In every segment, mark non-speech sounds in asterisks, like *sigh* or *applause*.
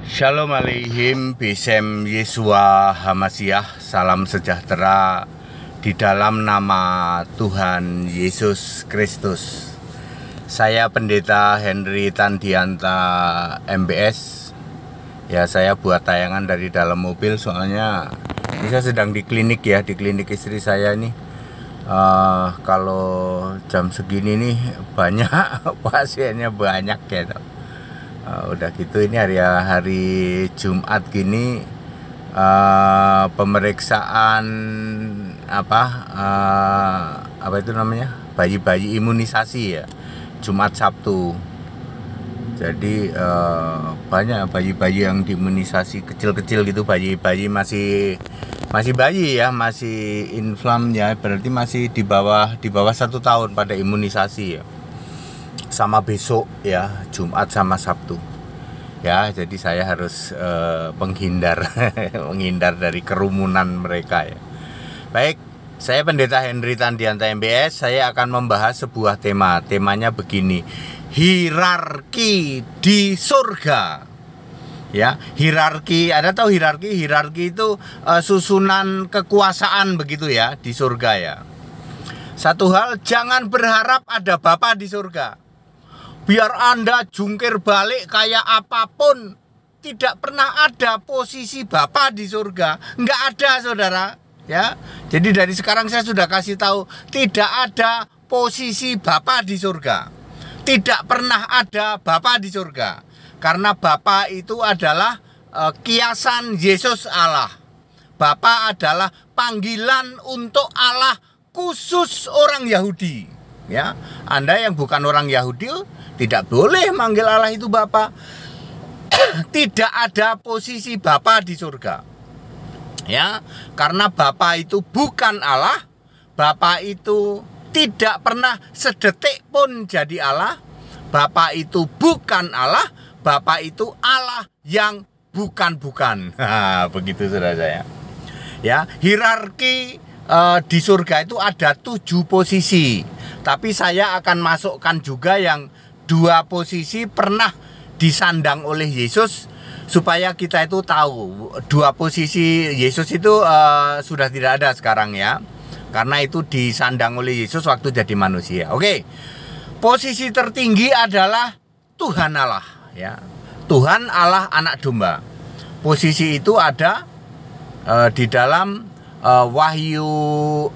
Shalom aleihim, Bismillah Yesua Hamasiah, salam sejahtera di dalam nama Tuhan Yesus Kristus. Saya Pendeta Henry Tandianta MBS. Ya, saya buat tayangan dari dalam mobil soalnya ini saya sedang di klinik ya, di klinik istri saya ini. Uh, kalau jam segini nih banyak *laughs* pasiennya banyak gitu. Ya, uh, udah gitu ini hari hari Jumat gini uh, pemeriksaan apa uh, apa itu namanya bayi-bayi imunisasi ya Jumat Sabtu jadi uh, banyak bayi-bayi yang diimunisasi kecil-kecil gitu bayi-bayi masih masih bayi ya masih inflam ya berarti masih di bawah di bawah satu tahun pada imunisasi ya sama besok ya Jumat sama Sabtu ya jadi saya harus uh, menghindar *laughs* menghindar dari kerumunan mereka ya baik saya pendeta Henry Tandianta MBS saya akan membahas sebuah tema temanya begini hierarki di surga ya hierarki ada tahu hierarki hierarki itu uh, susunan kekuasaan begitu ya di surga ya satu hal jangan berharap ada bapak di surga biar Anda jungkir balik kayak apapun tidak pernah ada posisi bapak di surga nggak ada saudara ya jadi dari sekarang saya sudah kasih tahu tidak ada posisi bapak di surga tidak pernah ada bapak di surga karena bapak itu adalah e, kiasan Yesus Allah bapak adalah panggilan untuk Allah khusus orang Yahudi ya Anda yang bukan orang Yahudi tidak boleh manggil Allah itu Bapa *coughs* tidak ada posisi Bapa di surga ya karena Bapa itu bukan Allah Bapa itu tidak pernah sedetik pun jadi Allah Bapa itu bukan Allah Bapa itu Allah yang bukan-bukan *laughs* begitu saudara saya ya hierarki uh, di surga itu ada tujuh posisi. Tapi saya akan masukkan juga yang dua posisi pernah disandang oleh Yesus supaya kita itu tahu dua posisi Yesus itu uh, sudah tidak ada sekarang ya. Karena itu disandang oleh Yesus waktu jadi manusia. Oke. Posisi tertinggi adalah Tuhan Allah ya. Tuhan Allah anak domba. Posisi itu ada uh, di dalam uh, Wahyu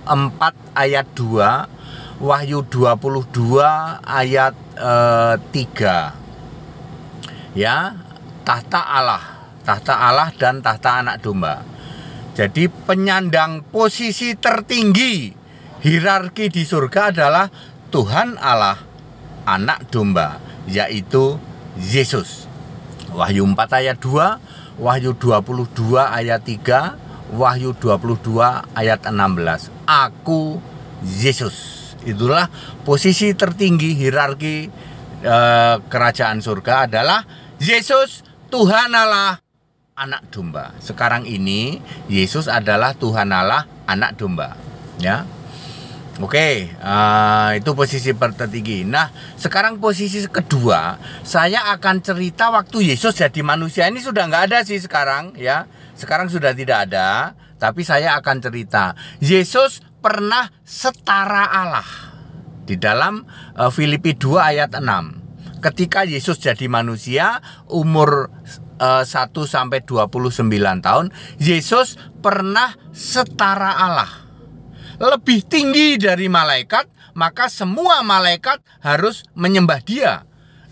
4 ayat 2 Wahyu 22 ayat uh, eh, 3 ya tahta Allah tahta Allah dan tahta anak domba jadi penyandang posisi tertinggi hierarki di surga adalah Tuhan Allah anak domba yaitu Yesus Wahyu 4 ayat 2 Wahyu 22 ayat 3 Wahyu 22 ayat 16. Aku Yesus. Itulah posisi tertinggi hierarki eh, kerajaan surga adalah Yesus Tuhan Allah anak domba. Sekarang ini Yesus adalah Tuhan Allah anak domba. Ya. Oke, okay, uh, eh, itu posisi tertinggi. Nah, sekarang posisi kedua, saya akan cerita waktu Yesus jadi manusia ini sudah nggak ada sih sekarang, ya. Sekarang sudah tidak ada, tapi saya akan cerita. Yesus pernah setara Allah di dalam uh, Filipi 2 ayat 6. Ketika Yesus jadi manusia, umur uh, eh, 1 sampai 29 tahun, Yesus pernah setara Allah lebih tinggi dari malaikat, maka semua malaikat harus menyembah dia.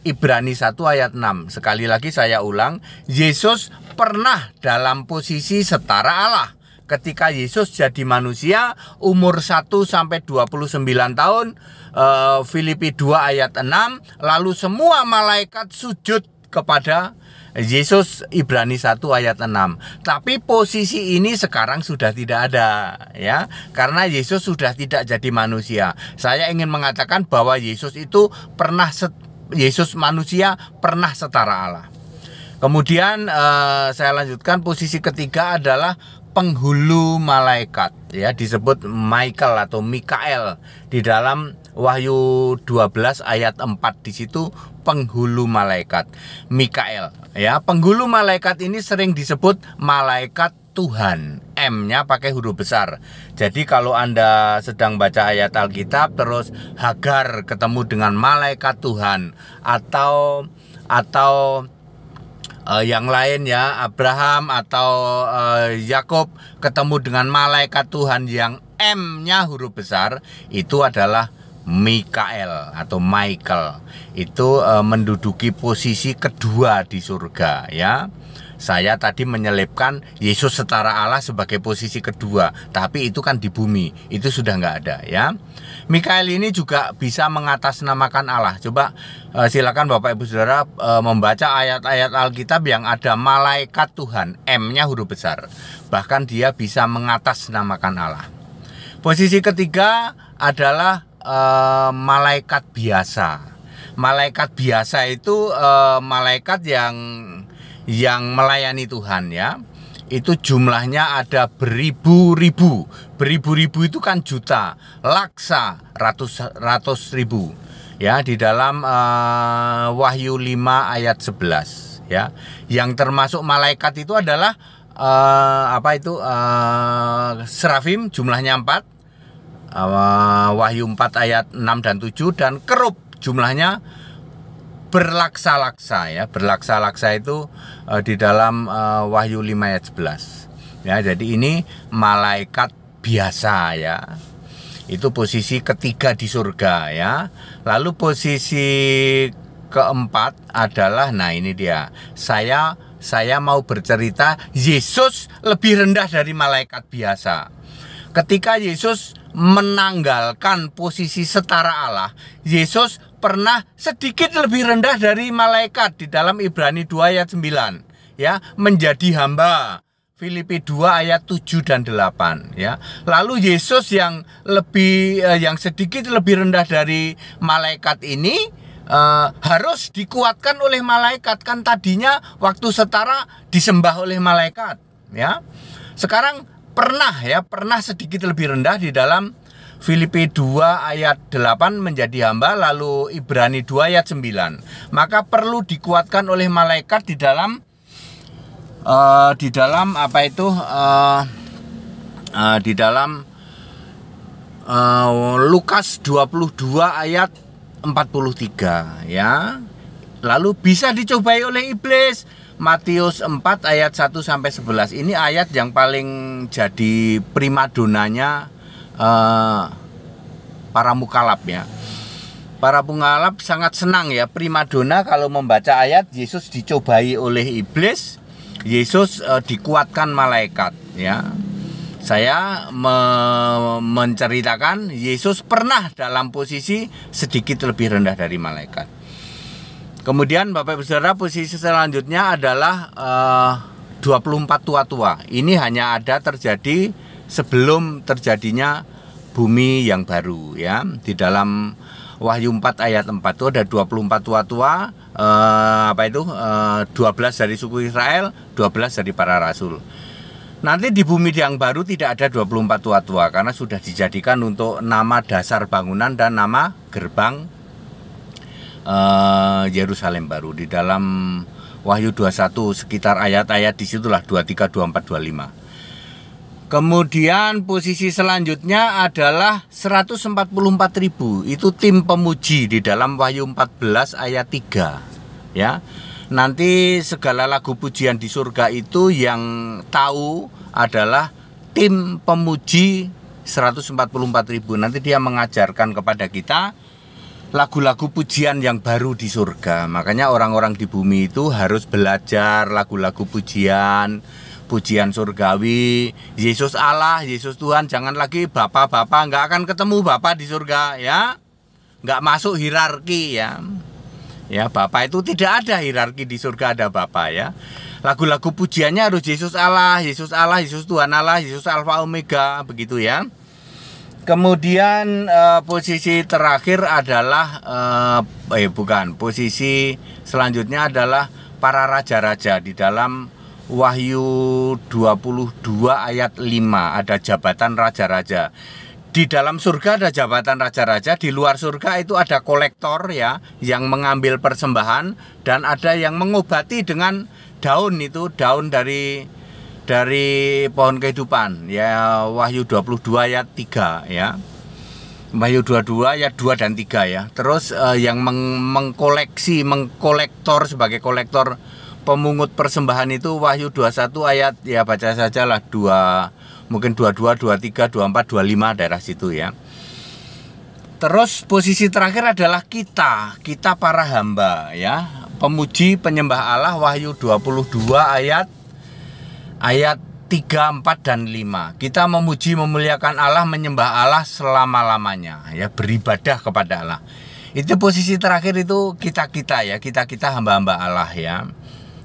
Ibrani 1 ayat 6. Sekali lagi saya ulang, Yesus pernah dalam posisi setara Allah. Ketika Yesus jadi manusia umur 1 sampai 29 tahun, eh, Filipi 2 ayat 6, lalu semua malaikat sujud kepada Yesus Ibrani 1 ayat 6. Tapi posisi ini sekarang sudah tidak ada ya, karena Yesus sudah tidak jadi manusia. Saya ingin mengatakan bahwa Yesus itu pernah set, Yesus manusia pernah setara Allah. Kemudian eh, saya lanjutkan posisi ketiga adalah penghulu malaikat ya disebut Michael atau Mikael di dalam Wahyu 12 ayat 4 di situ penghulu malaikat Mikael ya penghulu malaikat ini sering disebut malaikat Tuhan M-nya pakai huruf besar jadi kalau anda sedang baca ayat Alkitab terus Hagar ketemu dengan malaikat Tuhan atau atau uh, yang lain ya Abraham atau uh, ketemu dengan malaikat Tuhan yang M-nya huruf besar itu adalah Mikael atau Michael itu e, menduduki posisi kedua di surga ya. Saya tadi menyelipkan Yesus setara Allah sebagai posisi kedua, tapi itu kan di bumi, itu sudah nggak ada ya. Mikael ini juga bisa mengatasnamakan Allah. Coba e, silakan Bapak Ibu Saudara e, membaca ayat-ayat Alkitab yang ada malaikat Tuhan, M-nya huruf besar. Bahkan dia bisa mengatasnamakan Allah. Posisi ketiga adalah Eh, malaikat biasa. Malaikat biasa itu uh, malaikat yang yang melayani Tuhan ya. Itu jumlahnya ada beribu-ribu. Beribu-ribu itu kan juta, laksa ratus ratus ribu. Ya, di dalam uh, Wahyu 5 ayat 11 ya. Yang termasuk malaikat itu adalah uh, apa itu uh, serafim jumlahnya 4 Eh, Wahyu 4 ayat 6 dan 7 dan kerub jumlahnya berlaksa-laksa ya. Berlaksa-laksa itu e, di dalam e, Wahyu 5 ayat 11. Ya, jadi ini malaikat biasa ya. Itu posisi ketiga di surga ya. Lalu posisi keempat adalah nah ini dia. Saya saya mau bercerita Yesus lebih rendah dari malaikat biasa. Ketika Yesus menanggalkan posisi setara Allah, Yesus pernah sedikit lebih rendah dari malaikat di dalam Ibrani 2 ayat 9, ya, menjadi hamba. Filipi 2 ayat 7 dan 8 ya. Lalu Yesus yang lebih eh, yang sedikit lebih rendah dari malaikat ini eh, harus dikuatkan oleh malaikat kan tadinya waktu setara disembah oleh malaikat ya. Sekarang pernah ya pernah sedikit lebih rendah di dalam Filipi 2 ayat 8 menjadi hamba lalu Ibrani 2 ayat 9 maka perlu dikuatkan oleh malaikat di dalam uh, di dalam apa itu uh, uh, di dalam uh, Lukas 22 ayat 43 ya lalu bisa dicobai oleh iblis Matius 4 ayat 1 sampai 11 ini ayat yang paling jadi primadonanya uh, para mukalap ya. Para mukalap sangat senang ya primadona kalau membaca ayat Yesus dicobai oleh iblis, Yesus uh, dikuatkan malaikat ya. Saya me menceritakan Yesus pernah dalam posisi sedikit lebih rendah dari malaikat Kemudian Bapak Ibu Saudara posisi selanjutnya adalah eh, uh, 24 tua-tua. Ini hanya ada terjadi sebelum terjadinya bumi yang baru ya. Di dalam Wahyu 4 ayat 4 itu ada 24 tua-tua uh, apa itu uh, eh, 12 dari suku Israel, 12 dari para rasul. Nanti di bumi yang baru tidak ada 24 tua-tua karena sudah dijadikan untuk nama dasar bangunan dan nama gerbang Yerusalem baru di dalam Wahyu 21 sekitar ayat-ayat disitulah 23, 24, 25. Kemudian posisi selanjutnya adalah 144 ribu itu tim pemuji di dalam Wahyu 14 ayat 3 ya. Nanti segala lagu pujian di surga itu yang tahu adalah tim pemuji 144 ribu nanti dia mengajarkan kepada kita lagu-lagu pujian yang baru di surga. Makanya orang-orang di bumi itu harus belajar lagu-lagu pujian, pujian surgawi. Yesus Allah, Yesus Tuhan, jangan lagi Bapak-Bapak, nggak akan ketemu Bapak di surga ya. Nggak masuk hierarki ya. Ya, Bapak itu tidak ada hierarki di surga ada Bapak ya. Lagu-lagu pujiannya harus Yesus Allah, Yesus Allah, Yesus Tuhan Allah, Yesus Alfa Omega begitu ya. Kemudian uh, posisi terakhir adalah uh, eh bukan, posisi selanjutnya adalah para raja-raja di dalam Wahyu 22 ayat 5 ada jabatan raja-raja. Di dalam surga ada jabatan raja-raja, di luar surga itu ada kolektor ya yang mengambil persembahan dan ada yang mengobati dengan daun itu, daun dari dari pohon kehidupan ya Wahyu 22 ayat 3 ya. Wahyu 22 ayat 2 dan 3 ya. Terus eh, yang meng mengkoleksi, mengkolektor sebagai kolektor pemungut persembahan itu Wahyu 21 ayat ya baca sajalah 2 mungkin 22, 23, 24, 25 daerah situ ya. Terus posisi terakhir adalah kita, kita para hamba ya. Pemuji penyembah Allah Wahyu 22 ayat ayat 3, 4 dan 5. Kita memuji memuliakan Allah, menyembah Allah selama-lamanya, ya beribadah kepada Allah. Itu posisi terakhir itu kita-kita ya, kita-kita hamba-hamba Allah ya.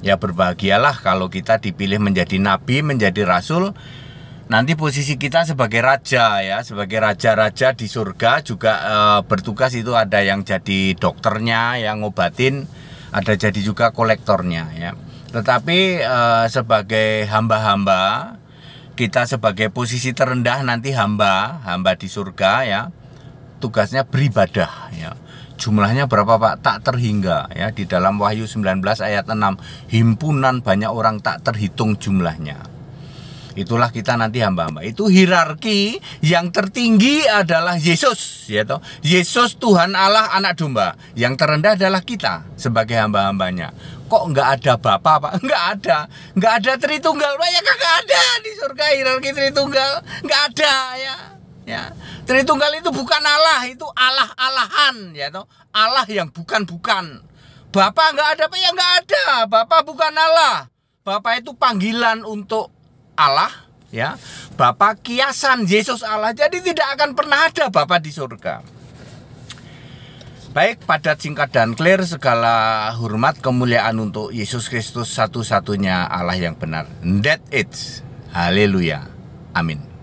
Ya berbahagialah kalau kita dipilih menjadi nabi, menjadi rasul. Nanti posisi kita sebagai raja ya, sebagai raja-raja di surga juga e, bertugas itu ada yang jadi dokternya, yang ngobatin, ada jadi juga kolektornya ya tetapi uh, sebagai hamba-hamba kita sebagai posisi terendah nanti hamba, hamba di surga ya. Tugasnya beribadah ya. Jumlahnya berapa Pak? Tak terhingga ya di dalam Wahyu 19 ayat 6. Himpunan banyak orang tak terhitung jumlahnya. Itulah kita nanti hamba-hamba. Itu hierarki yang tertinggi adalah Yesus, ya toh. Yesus Tuhan Allah anak domba. Yang terendah adalah kita sebagai hamba-hambanya kok nggak ada bapak pak *laughs* nggak ada nggak ada tritunggal pak ya kagak ada di surga hierarki tritunggal nggak ada ya ya tritunggal itu bukan Allah itu Allah Allahan ya toh Allah yang bukan bukan bapak nggak ada pak ya nggak ada bapak bukan Allah bapak itu panggilan untuk Allah ya bapak kiasan Yesus Allah jadi tidak akan pernah ada bapak di surga Baik, padat, singkat, dan clear segala hormat kemuliaan untuk Yesus Kristus satu-satunya Allah yang benar. That it. Haleluya. Amin.